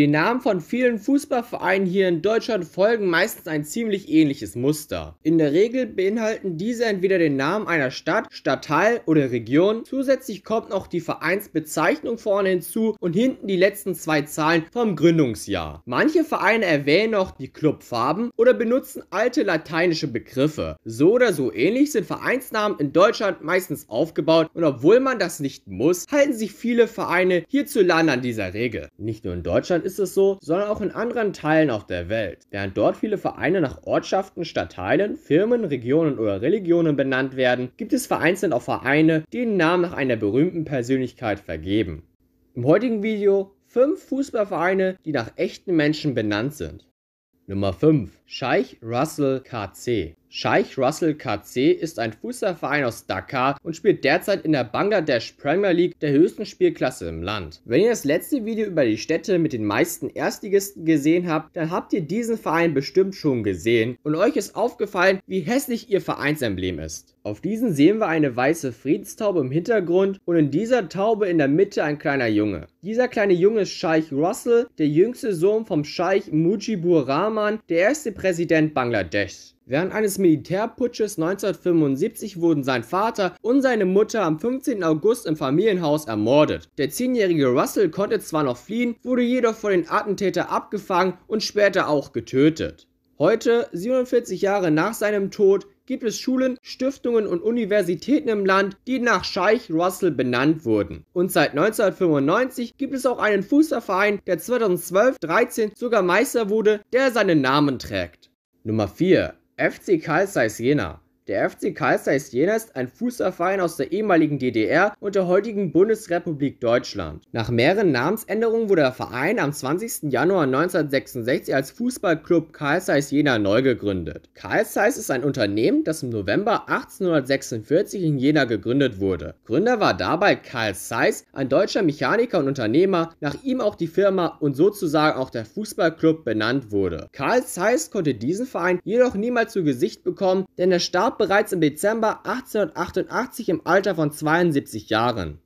Den Namen von vielen Fußballvereinen hier in Deutschland folgen meistens ein ziemlich ähnliches Muster. In der Regel beinhalten diese entweder den Namen einer Stadt, Stadtteil oder Region. Zusätzlich kommt noch die Vereinsbezeichnung vorne hinzu und hinten die letzten zwei Zahlen vom Gründungsjahr. Manche Vereine erwähnen noch die Clubfarben oder benutzen alte lateinische Begriffe. So oder so ähnlich sind Vereinsnamen in Deutschland meistens aufgebaut und obwohl man das nicht muss, halten sich viele Vereine hierzulande an dieser Regel. Nicht nur in Deutschland ist es so, sondern auch in anderen Teilen auf der Welt. Während dort viele Vereine nach Ortschaften, Stadtteilen, Firmen, Regionen oder Religionen benannt werden, gibt es vereinzelt auch Vereine, die den Namen nach einer berühmten Persönlichkeit vergeben. Im heutigen Video 5 Fußballvereine, die nach echten Menschen benannt sind. Nummer 5 Scheich Russell KC Scheich Russell KC ist ein Fußballverein aus Dakar und spielt derzeit in der Bangladesh Premier League, der höchsten Spielklasse im Land. Wenn ihr das letzte Video über die Städte mit den meisten Erstligisten gesehen habt, dann habt ihr diesen Verein bestimmt schon gesehen und euch ist aufgefallen, wie hässlich ihr Vereinsemblem ist. Auf diesen sehen wir eine weiße Friedenstaube im Hintergrund und in dieser Taube in der Mitte ein kleiner Junge. Dieser kleine Junge ist Scheich Russell, der jüngste Sohn vom Scheich Mujibur Rahman, der erste Präsident Bangladeschs. Während eines Militärputsches 1975 wurden sein Vater und seine Mutter am 15. August im Familienhaus ermordet. Der zehnjährige Russell konnte zwar noch fliehen, wurde jedoch von den Attentäter abgefangen und später auch getötet. Heute, 47 Jahre nach seinem Tod, gibt es Schulen, Stiftungen und Universitäten im Land, die nach Scheich Russell benannt wurden. Und seit 1995 gibt es auch einen Fußballverein, der 2012-13 sogar Meister wurde, der seinen Namen trägt. Nummer 4. FC Carl Zeiss Jena der FC Karl Zeiss Jena ist ein Fußballverein aus der ehemaligen DDR und der heutigen Bundesrepublik Deutschland. Nach mehreren Namensänderungen wurde der Verein am 20. Januar 1966 als Fußballclub Karl Jena neu gegründet. Karl ist ein Unternehmen, das im November 1846 in Jena gegründet wurde. Gründer war dabei Karl Zeiss, ein deutscher Mechaniker und Unternehmer, nach ihm auch die Firma und sozusagen auch der Fußballclub benannt wurde. Karl Zeiss konnte diesen Verein jedoch niemals zu Gesicht bekommen, denn er starb bereits im Dezember 1888 im Alter von 72 Jahren.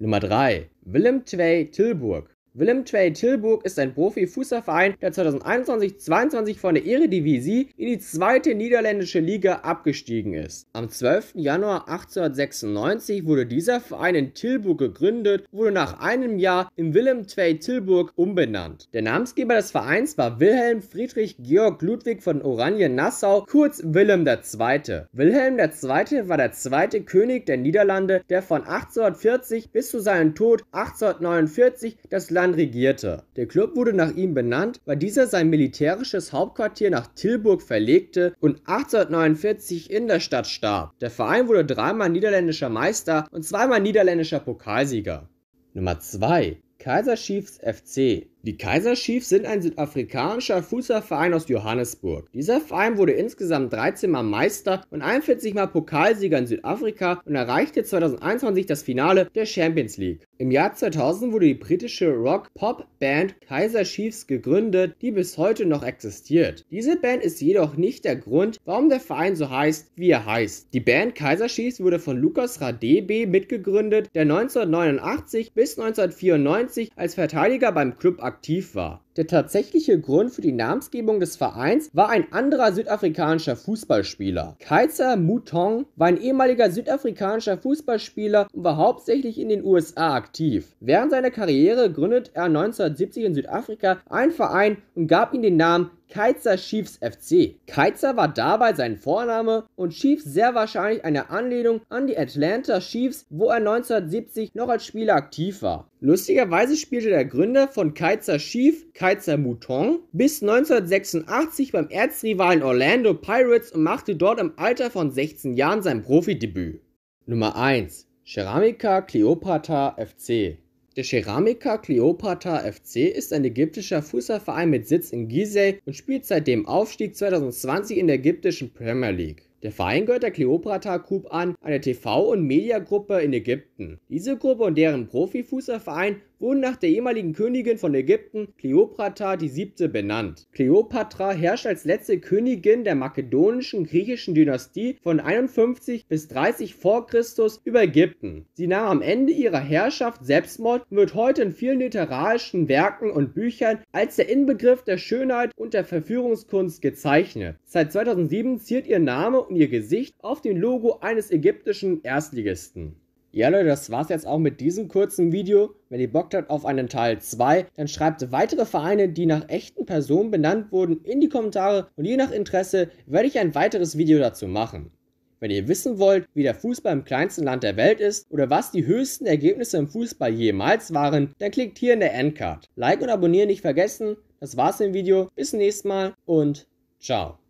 Nummer 3 Willem Twey Tilburg Willem II Tilburg ist ein Profifußballverein, der 2021-22 von der Eredivisie in die zweite niederländische Liga abgestiegen ist. Am 12. Januar 1896 wurde dieser Verein in Tilburg gegründet, und wurde nach einem Jahr in Willem II Tilburg umbenannt. Der Namensgeber des Vereins war Wilhelm Friedrich Georg Ludwig von Oranien-Nassau, kurz Willem II. Wilhelm II. war der zweite König der Niederlande, der von 1840 bis zu seinem Tod 1849 das Land Vatikan regierte. Der Club wurde nach ihm benannt, weil dieser sein militärisches Hauptquartier nach Tilburg verlegte und 1849 in der Stadt starb. Der Verein wurde dreimal niederländischer Meister und zweimal niederländischer Pokalsieger. Nummer 2 Kaiser FC die Kaiser Chiefs sind ein südafrikanischer Fußballverein aus Johannesburg. Dieser Verein wurde insgesamt 13 Mal Meister und 41 Mal Pokalsieger in Südafrika und erreichte 2021 das Finale der Champions League. Im Jahr 2000 wurde die britische Rock-Pop-Band Kaiser Chiefs gegründet, die bis heute noch existiert. Diese Band ist jedoch nicht der Grund, warum der Verein so heißt, wie er heißt. Die Band Kaiser Chiefs wurde von Lukas Radebe mitgegründet, der 1989 bis 1994 als Verteidiger beim Club aktiv aktiv war. Der tatsächliche Grund für die Namensgebung des Vereins war ein anderer südafrikanischer Fußballspieler. Kaiser Mutong war ein ehemaliger südafrikanischer Fußballspieler und war hauptsächlich in den USA aktiv. Während seiner Karriere gründet er 1970 in Südafrika einen Verein und gab ihm den Namen Kaizer Chiefs FC. Kaizer war dabei sein Vorname und Chiefs sehr wahrscheinlich eine Anlehnung an die Atlanta Chiefs, wo er 1970 noch als Spieler aktiv war. Lustigerweise spielte der Gründer von Kaizer Chief, Kaizer Mouton, bis 1986 beim Erzrivalen Orlando Pirates und machte dort im Alter von 16 Jahren sein Profidebüt. Nummer 1 Ceramica Cleopatra FC der Ceramica Cleopatra FC ist ein ägyptischer Fußballverein mit Sitz in Gizeh und spielt seit dem Aufstieg 2020 in der ägyptischen Premier League der Verein gehört der Cleopatra Group an, einer TV- und Mediagruppe in Ägypten. Diese Gruppe und deren Profifußballverein wurden nach der ehemaligen Königin von Ägypten, Cleopatra VII., benannt. Cleopatra herrscht als letzte Königin der makedonischen griechischen Dynastie von 51 bis 30 v. Chr. über Ägypten. Sie nahm am Ende ihrer Herrschaft Selbstmord und wird heute in vielen literarischen Werken und Büchern als der Inbegriff der Schönheit und der Verführungskunst gezeichnet. Seit 2007 ziert ihr Name hauten ihr Gesicht auf dem Logo eines ägyptischen Erstligisten. Ja Leute, das war's jetzt auch mit diesem kurzen Video. Wenn ihr Bock habt auf einen Teil 2, dann schreibt weitere Vereine, die nach echten Personen benannt wurden, in die Kommentare und je nach Interesse werde ich ein weiteres Video dazu machen. Wenn ihr wissen wollt, wie der Fußball im kleinsten Land der Welt ist oder was die höchsten Ergebnisse im Fußball jemals waren, dann klickt hier in der Endcard. Like und abonnieren nicht vergessen. Das war's im Video. Bis zum nächsten Mal und ciao.